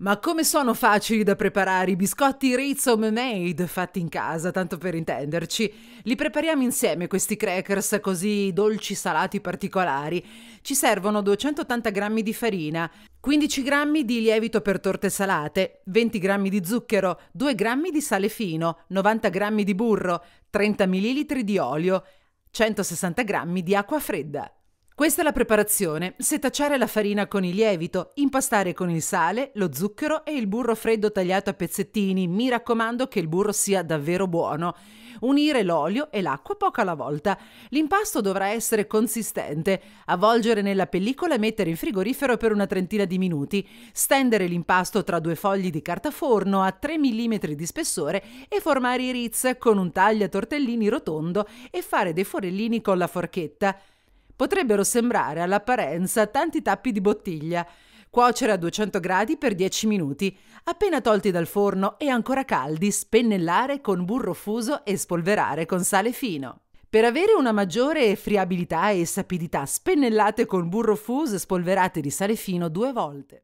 Ma come sono facili da preparare i biscotti Ritz Homemade fatti in casa, tanto per intenderci. Li prepariamo insieme questi crackers così dolci salati particolari. Ci servono 280 g di farina, 15 g di lievito per torte salate, 20 g di zucchero, 2 g di sale fino, 90 g di burro, 30 ml di olio, 160 g di acqua fredda. Questa è la preparazione. Setacciare la farina con il lievito, impastare con il sale, lo zucchero e il burro freddo tagliato a pezzettini. Mi raccomando che il burro sia davvero buono. Unire l'olio e l'acqua poco alla volta. L'impasto dovrà essere consistente. Avvolgere nella pellicola e mettere in frigorifero per una trentina di minuti. Stendere l'impasto tra due fogli di carta forno a 3 mm di spessore e formare i ritz con un taglia tortellini rotondo e fare dei forellini con la forchetta potrebbero sembrare all'apparenza tanti tappi di bottiglia. Cuocere a 200 gradi per 10 minuti, appena tolti dal forno e ancora caldi, spennellare con burro fuso e spolverare con sale fino. Per avere una maggiore friabilità e sapidità, spennellate con burro fuso e spolverate di sale fino due volte.